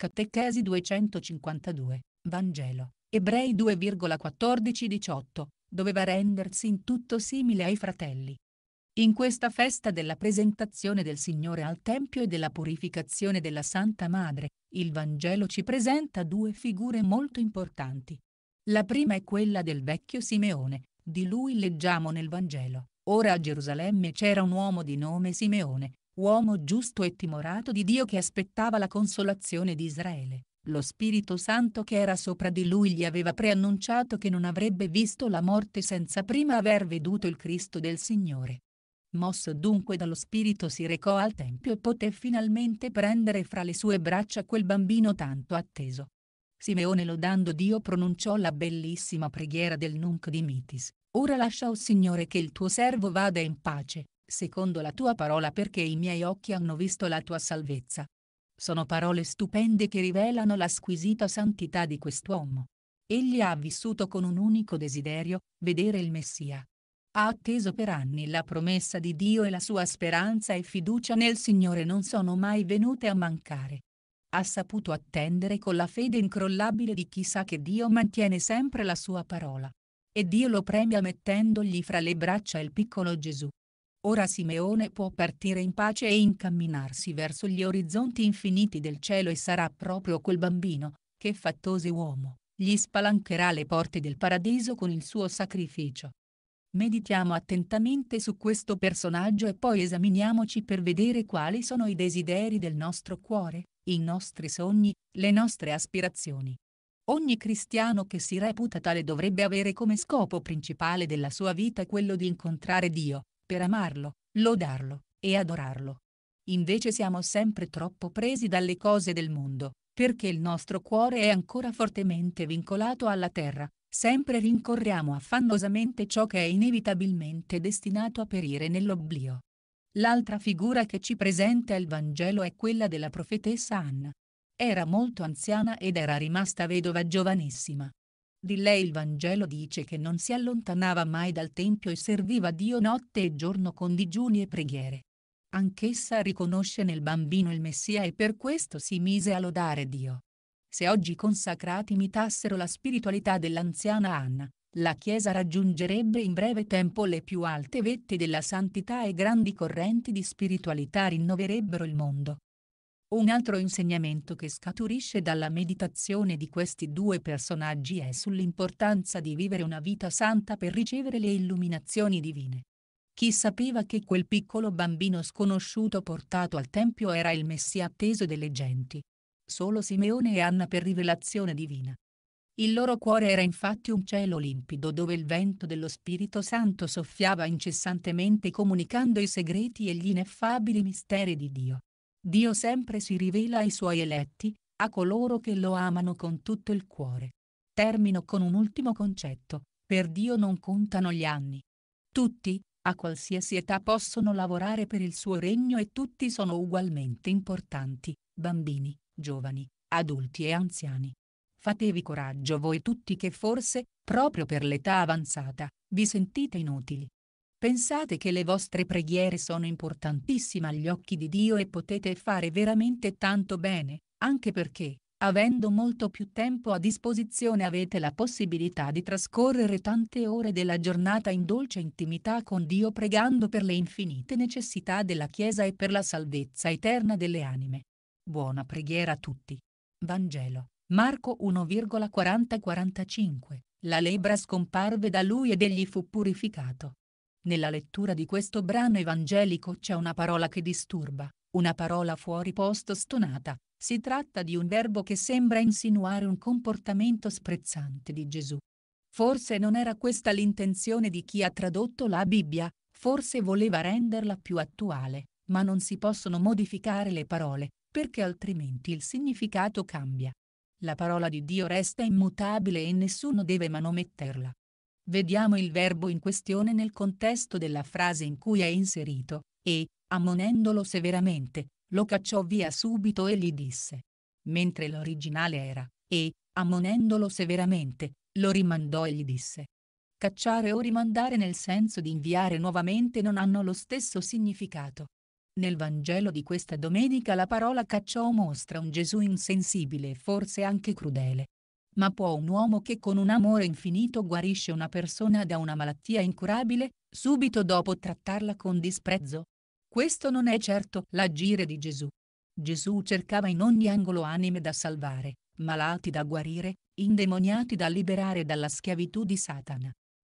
Catechesi 252, Vangelo, Ebrei 2,14-18, doveva rendersi in tutto simile ai fratelli. In questa festa della presentazione del Signore al Tempio e della purificazione della Santa Madre, il Vangelo ci presenta due figure molto importanti. La prima è quella del vecchio Simeone, di lui leggiamo nel Vangelo. Ora a Gerusalemme c'era un uomo di nome Simeone, uomo giusto e timorato di Dio che aspettava la consolazione di Israele, lo Spirito Santo che era sopra di lui gli aveva preannunciato che non avrebbe visto la morte senza prima aver veduto il Cristo del Signore. Mosso dunque dallo Spirito si recò al Tempio e poté finalmente prendere fra le sue braccia quel bambino tanto atteso. Simeone lodando Dio pronunciò la bellissima preghiera del Nunc Dimitis, Ora lascia o oh Signore che il tuo servo vada in pace, secondo la tua parola perché i miei occhi hanno visto la tua salvezza. Sono parole stupende che rivelano la squisita santità di quest'uomo. Egli ha vissuto con un unico desiderio, vedere il Messia. Ha atteso per anni la promessa di Dio e la sua speranza e fiducia nel Signore non sono mai venute a mancare. Ha saputo attendere con la fede incrollabile di chi sa che Dio mantiene sempre la sua parola. E Dio lo premia mettendogli fra le braccia il piccolo Gesù. Ora Simeone può partire in pace e incamminarsi verso gli orizzonti infiniti del cielo e sarà proprio quel bambino, che fattoso uomo, gli spalancherà le porte del paradiso con il suo sacrificio. Meditiamo attentamente su questo personaggio e poi esaminiamoci per vedere quali sono i desideri del nostro cuore, i nostri sogni, le nostre aspirazioni. Ogni cristiano che si reputa tale dovrebbe avere come scopo principale della sua vita quello di incontrare Dio, per amarlo, lodarlo e adorarlo. Invece siamo sempre troppo presi dalle cose del mondo, perché il nostro cuore è ancora fortemente vincolato alla terra, sempre rincorriamo affannosamente ciò che è inevitabilmente destinato a perire nell'oblio. L'altra figura che ci presenta il Vangelo è quella della profetessa Anna. Era molto anziana ed era rimasta vedova giovanissima. Di lei il Vangelo dice che non si allontanava mai dal Tempio e serviva Dio notte e giorno con digiuni e preghiere. Anch'essa riconosce nel bambino il Messia e per questo si mise a lodare Dio. Se oggi i consacrati imitassero la spiritualità dell'anziana Anna, la Chiesa raggiungerebbe in breve tempo le più alte vette della santità e grandi correnti di spiritualità rinnoverebbero il mondo. Un altro insegnamento che scaturisce dalla meditazione di questi due personaggi è sull'importanza di vivere una vita santa per ricevere le illuminazioni divine. Chi sapeva che quel piccolo bambino sconosciuto portato al Tempio era il Messia atteso delle genti? Solo Simeone e Anna per rivelazione divina. Il loro cuore era infatti un cielo limpido dove il vento dello Spirito Santo soffiava incessantemente comunicando i segreti e gli ineffabili misteri di Dio. Dio sempre si rivela ai suoi eletti, a coloro che lo amano con tutto il cuore. Termino con un ultimo concetto, per Dio non contano gli anni. Tutti, a qualsiasi età possono lavorare per il suo regno e tutti sono ugualmente importanti, bambini, giovani, adulti e anziani. Fatevi coraggio voi tutti che forse, proprio per l'età avanzata, vi sentite inutili. Pensate che le vostre preghiere sono importantissime agli occhi di Dio e potete fare veramente tanto bene, anche perché, avendo molto più tempo a disposizione avete la possibilità di trascorrere tante ore della giornata in dolce intimità con Dio pregando per le infinite necessità della Chiesa e per la salvezza eterna delle anime. Buona preghiera a tutti. Vangelo, Marco 1,40-45. La lebra scomparve da lui ed egli fu purificato. Nella lettura di questo brano evangelico c'è una parola che disturba, una parola fuori posto stonata, si tratta di un verbo che sembra insinuare un comportamento sprezzante di Gesù. Forse non era questa l'intenzione di chi ha tradotto la Bibbia, forse voleva renderla più attuale, ma non si possono modificare le parole, perché altrimenti il significato cambia. La parola di Dio resta immutabile e nessuno deve manometterla. Vediamo il verbo in questione nel contesto della frase in cui è inserito, e, ammonendolo severamente, lo cacciò via subito e gli disse. Mentre l'originale era, e, ammonendolo severamente, lo rimandò e gli disse. Cacciare o rimandare nel senso di inviare nuovamente non hanno lo stesso significato. Nel Vangelo di questa domenica la parola cacciò mostra un Gesù insensibile e forse anche crudele, ma può un uomo che con un amore infinito guarisce una persona da una malattia incurabile, subito dopo trattarla con disprezzo? Questo non è certo l'agire di Gesù. Gesù cercava in ogni angolo anime da salvare, malati da guarire, indemoniati da liberare dalla schiavitù di Satana.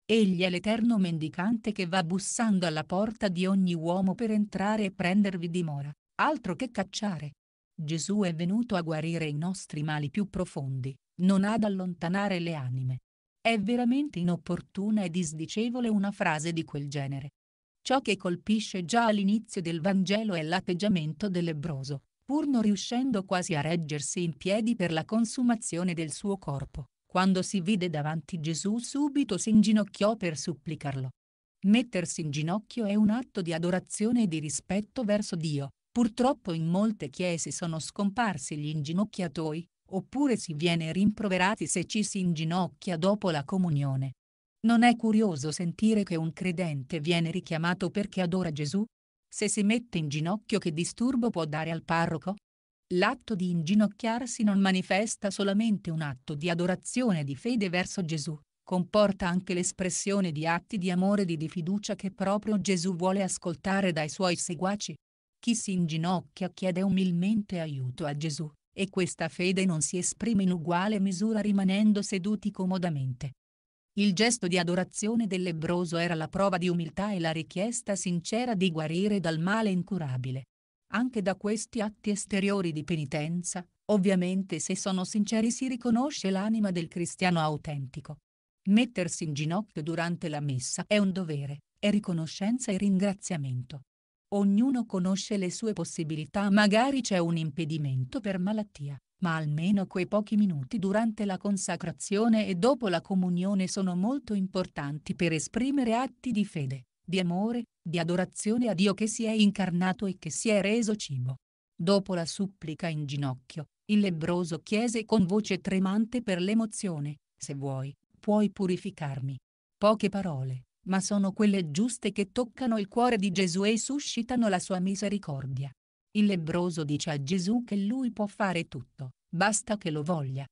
Egli è l'eterno mendicante che va bussando alla porta di ogni uomo per entrare e prendervi dimora, altro che cacciare. Gesù è venuto a guarire i nostri mali più profondi, non ha ad allontanare le anime. È veramente inopportuna e disdicevole una frase di quel genere. Ciò che colpisce già all'inizio del Vangelo è l'atteggiamento dell'ebroso, pur non riuscendo quasi a reggersi in piedi per la consumazione del suo corpo. Quando si vide davanti Gesù subito si inginocchiò per supplicarlo. Mettersi in ginocchio è un atto di adorazione e di rispetto verso Dio. Purtroppo in molte chiese sono scomparsi gli inginocchiatoi, Oppure si viene rimproverati se ci si inginocchia dopo la comunione. Non è curioso sentire che un credente viene richiamato perché adora Gesù? Se si mette in ginocchio che disturbo può dare al parroco? L'atto di inginocchiarsi non manifesta solamente un atto di adorazione e di fede verso Gesù, comporta anche l'espressione di atti di amore e di fiducia che proprio Gesù vuole ascoltare dai suoi seguaci. Chi si inginocchia chiede umilmente aiuto a Gesù, e questa fede non si esprime in uguale misura rimanendo seduti comodamente. Il gesto di adorazione del lebbroso era la prova di umiltà e la richiesta sincera di guarire dal male incurabile. Anche da questi atti esteriori di penitenza, ovviamente se sono sinceri si riconosce l'anima del cristiano autentico. Mettersi in ginocchio durante la messa è un dovere, è riconoscenza e ringraziamento. Ognuno conosce le sue possibilità, magari c'è un impedimento per malattia, ma almeno quei pochi minuti durante la consacrazione e dopo la comunione sono molto importanti per esprimere atti di fede, di amore, di adorazione a Dio che si è incarnato e che si è reso cibo. Dopo la supplica in ginocchio, il lebroso chiese con voce tremante per l'emozione, se vuoi, puoi purificarmi. Poche parole, ma sono quelle giuste che toccano il cuore di Gesù e suscitano la sua misericordia. Il lebroso dice a Gesù che lui può fare tutto, basta che lo voglia.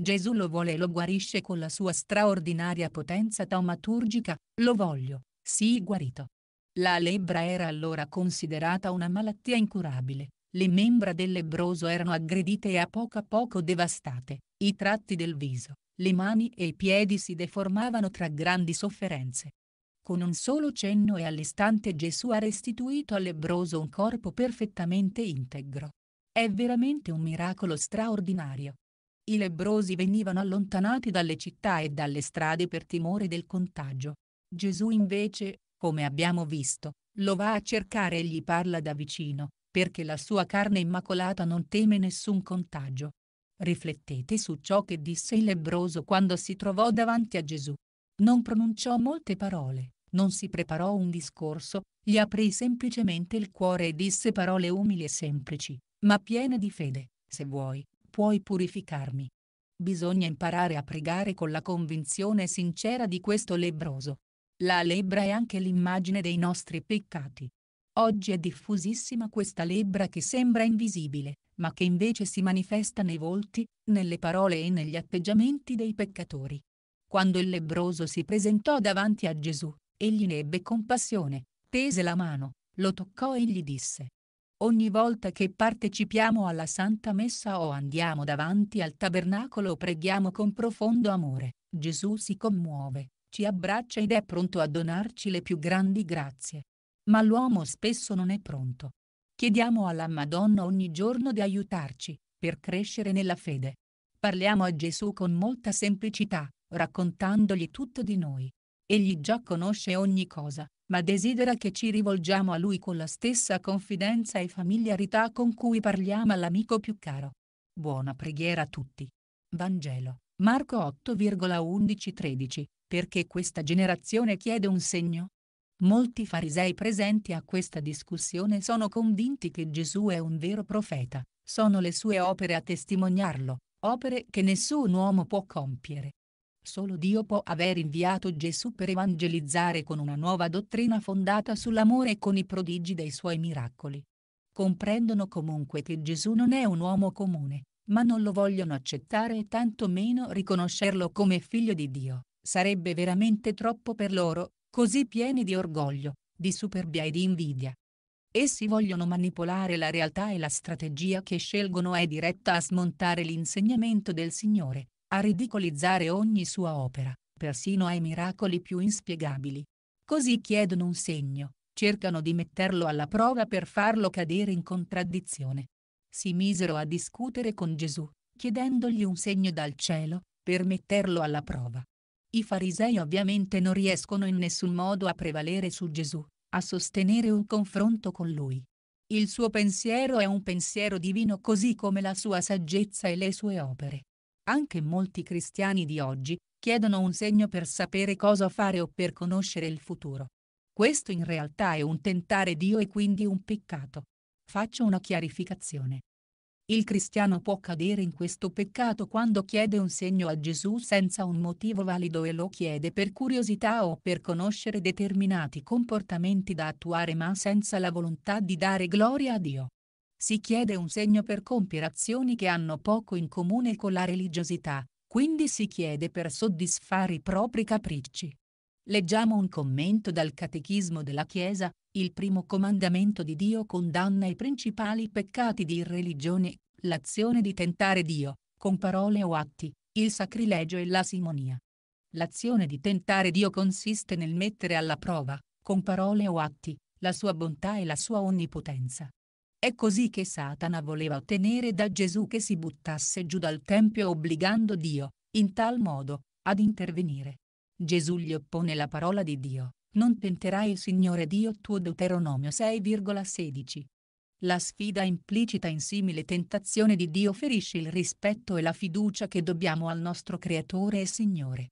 Gesù lo vuole e lo guarisce con la sua straordinaria potenza taumaturgica, lo voglio, sii guarito. La lebbra era allora considerata una malattia incurabile, le membra del lebroso erano aggredite e a poco a poco devastate, i tratti del viso, le mani e i piedi si deformavano tra grandi sofferenze, con un solo cenno e all'istante Gesù ha restituito al lebroso un corpo perfettamente integro. È veramente un miracolo straordinario. I lebrosi venivano allontanati dalle città e dalle strade per timore del contagio. Gesù invece, come abbiamo visto, lo va a cercare e gli parla da vicino, perché la sua carne immacolata non teme nessun contagio. Riflettete su ciò che disse il lebroso quando si trovò davanti a Gesù. Non pronunciò molte parole, non si preparò un discorso, gli aprì semplicemente il cuore e disse parole umili e semplici, ma piene di fede, se vuoi, puoi purificarmi. Bisogna imparare a pregare con la convinzione sincera di questo lebroso. La lebbra è anche l'immagine dei nostri peccati. Oggi è diffusissima questa lebbra che sembra invisibile, ma che invece si manifesta nei volti, nelle parole e negli atteggiamenti dei peccatori. Quando il lebroso si presentò davanti a Gesù, Egli ne ebbe compassione, tese la mano, lo toccò e gli disse. Ogni volta che partecipiamo alla Santa Messa o andiamo davanti al tabernacolo o preghiamo con profondo amore, Gesù si commuove, ci abbraccia ed è pronto a donarci le più grandi grazie. Ma l'uomo spesso non è pronto. Chiediamo alla Madonna ogni giorno di aiutarci, per crescere nella fede. Parliamo a Gesù con molta semplicità, raccontandogli tutto di noi. Egli già conosce ogni cosa, ma desidera che ci rivolgiamo a Lui con la stessa confidenza e familiarità con cui parliamo all'amico più caro. Buona preghiera a tutti. Vangelo, Marco 8,11-13, perché questa generazione chiede un segno? Molti farisei presenti a questa discussione sono convinti che Gesù è un vero profeta, sono le sue opere a testimoniarlo, opere che nessun uomo può compiere. Solo Dio può aver inviato Gesù per evangelizzare con una nuova dottrina fondata sull'amore e con i prodigi dei suoi miracoli. Comprendono comunque che Gesù non è un uomo comune, ma non lo vogliono accettare e tantomeno riconoscerlo come figlio di Dio. Sarebbe veramente troppo per loro, così pieni di orgoglio, di superbia e di invidia. Essi vogliono manipolare la realtà e la strategia che scelgono è diretta a smontare l'insegnamento del Signore, a ridicolizzare ogni sua opera, persino ai miracoli più inspiegabili. Così chiedono un segno, cercano di metterlo alla prova per farlo cadere in contraddizione. Si misero a discutere con Gesù, chiedendogli un segno dal cielo, per metterlo alla prova. I farisei ovviamente non riescono in nessun modo a prevalere su Gesù, a sostenere un confronto con lui. Il suo pensiero è un pensiero divino così come la sua saggezza e le sue opere anche molti cristiani di oggi, chiedono un segno per sapere cosa fare o per conoscere il futuro. Questo in realtà è un tentare Dio e quindi un peccato. Faccio una chiarificazione. Il cristiano può cadere in questo peccato quando chiede un segno a Gesù senza un motivo valido e lo chiede per curiosità o per conoscere determinati comportamenti da attuare ma senza la volontà di dare gloria a Dio si chiede un segno per compiere azioni che hanno poco in comune con la religiosità, quindi si chiede per soddisfare i propri capricci. Leggiamo un commento dal Catechismo della Chiesa, il primo comandamento di Dio condanna i principali peccati di irreligione, l'azione di tentare Dio, con parole o atti, il sacrilegio e la simonia. L'azione di tentare Dio consiste nel mettere alla prova, con parole o atti, la sua bontà e la sua onnipotenza. È così che Satana voleva ottenere da Gesù che si buttasse giù dal Tempio obbligando Dio, in tal modo, ad intervenire. Gesù gli oppone la parola di Dio, non tenterai il Signore Dio tuo Deuteronomio 6,16. La sfida implicita in simile tentazione di Dio ferisce il rispetto e la fiducia che dobbiamo al nostro Creatore e Signore.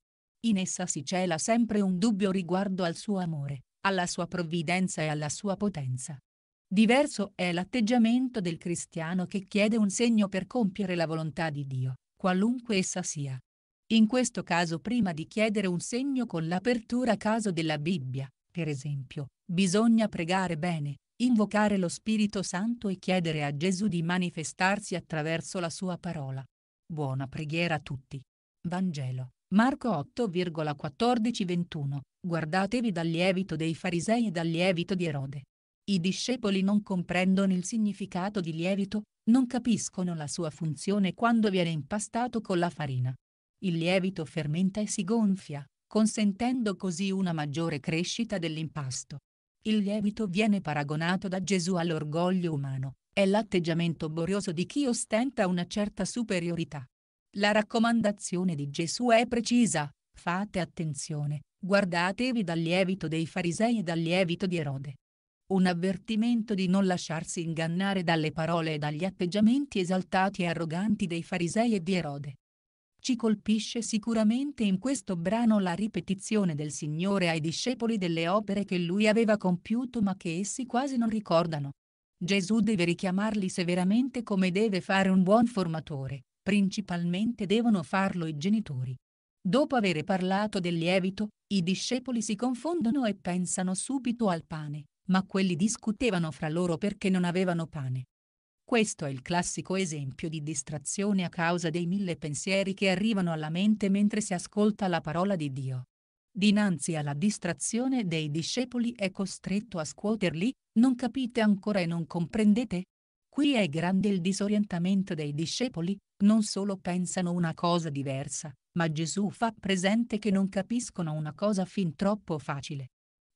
In essa si cela sempre un dubbio riguardo al suo amore, alla sua provvidenza e alla sua potenza. Diverso è l'atteggiamento del cristiano che chiede un segno per compiere la volontà di Dio, qualunque essa sia. In questo caso prima di chiedere un segno con l'apertura a caso della Bibbia, per esempio, bisogna pregare bene, invocare lo Spirito Santo e chiedere a Gesù di manifestarsi attraverso la sua parola. Buona preghiera a tutti. Vangelo. Marco 8,14-21. Guardatevi dal lievito dei farisei e dal lievito di Erode. I discepoli non comprendono il significato di lievito, non capiscono la sua funzione quando viene impastato con la farina. Il lievito fermenta e si gonfia, consentendo così una maggiore crescita dell'impasto. Il lievito viene paragonato da Gesù all'orgoglio umano, è l'atteggiamento borioso di chi ostenta una certa superiorità. La raccomandazione di Gesù è precisa, fate attenzione, guardatevi dal lievito dei farisei e dal lievito di Erode. Un avvertimento di non lasciarsi ingannare dalle parole e dagli atteggiamenti esaltati e arroganti dei farisei e di Erode. Ci colpisce sicuramente in questo brano la ripetizione del Signore ai discepoli delle opere che lui aveva compiuto ma che essi quasi non ricordano. Gesù deve richiamarli severamente come deve fare un buon formatore, principalmente devono farlo i genitori. Dopo aver parlato del lievito, i discepoli si confondono e pensano subito al pane, ma quelli discutevano fra loro perché non avevano pane. Questo è il classico esempio di distrazione a causa dei mille pensieri che arrivano alla mente mentre si ascolta la parola di Dio. Dinanzi alla distrazione dei discepoli è costretto a scuoterli, non capite ancora e non comprendete? Qui è grande il disorientamento dei discepoli, non solo pensano una cosa diversa, ma Gesù fa presente che non capiscono una cosa fin troppo facile.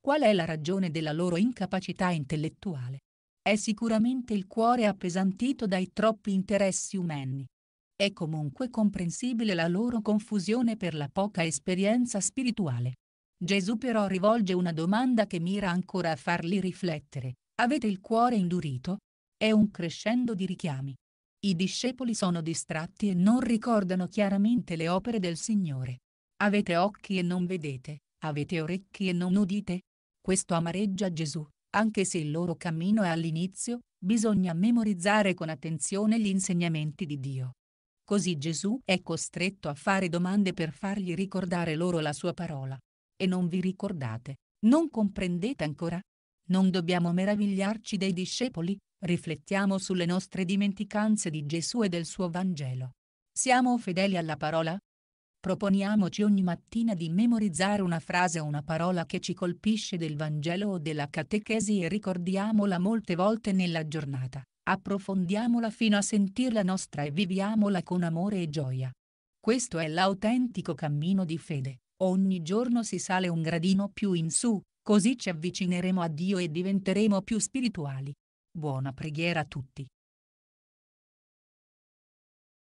Qual è la ragione della loro incapacità intellettuale? È sicuramente il cuore appesantito dai troppi interessi umani. È comunque comprensibile la loro confusione per la poca esperienza spirituale. Gesù però rivolge una domanda che mira ancora a farli riflettere. Avete il cuore indurito? È un crescendo di richiami. I discepoli sono distratti e non ricordano chiaramente le opere del Signore. Avete occhi e non vedete, avete orecchi e non udite, questo amareggia Gesù. Anche se il loro cammino è all'inizio, bisogna memorizzare con attenzione gli insegnamenti di Dio. Così Gesù è costretto a fare domande per fargli ricordare loro la sua parola. E non vi ricordate? Non comprendete ancora? Non dobbiamo meravigliarci dei discepoli, riflettiamo sulle nostre dimenticanze di Gesù e del suo Vangelo. Siamo fedeli alla parola? Proponiamoci ogni mattina di memorizzare una frase o una parola che ci colpisce del Vangelo o della catechesi e ricordiamola molte volte nella giornata, approfondiamola fino a sentirla nostra e viviamola con amore e gioia. Questo è l'autentico cammino di fede, ogni giorno si sale un gradino più in su, così ci avvicineremo a Dio e diventeremo più spirituali. Buona preghiera a tutti.